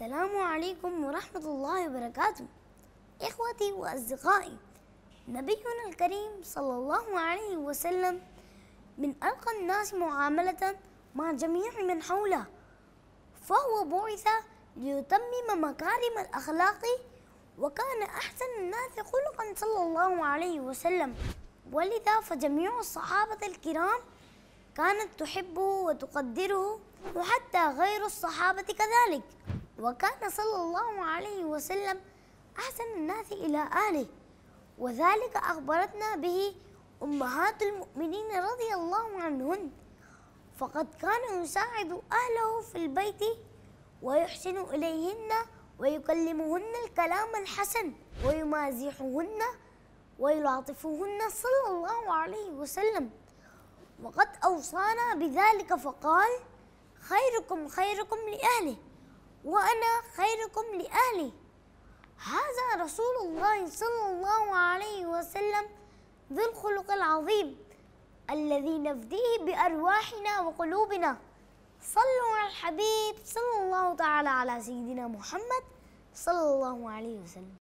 السلام عليكم ورحمة الله وبركاته إخوتي وأصدقائي نبينا الكريم صلى الله عليه وسلم من ألقى الناس معاملة مع جميع من حوله فهو بعث ليتمم مكارم الأخلاق وكان أحسن الناس خلقا صلى الله عليه وسلم ولذا فجميع الصحابة الكرام كانت تحبه وتقدره وحتى غير الصحابة كذلك وكان صلى الله عليه وسلم أحسن الناس إلى آله وذلك أخبرتنا به أمهات المؤمنين رضي الله عنهن فقد كان يساعد أهله في البيت ويحسن إليهن ويكلمهن الكلام الحسن ويمازحهن ويلاطفهن صلى الله عليه وسلم وقد أوصانا بذلك فقال خيركم خيركم لأهله وأنا خيركم لأهلي هذا رسول الله صلى الله عليه وسلم ذو الخلق العظيم الذي نفديه بأرواحنا وقلوبنا صلوا على الحبيب صلى الله تعالى على سيدنا محمد صلى الله عليه وسلم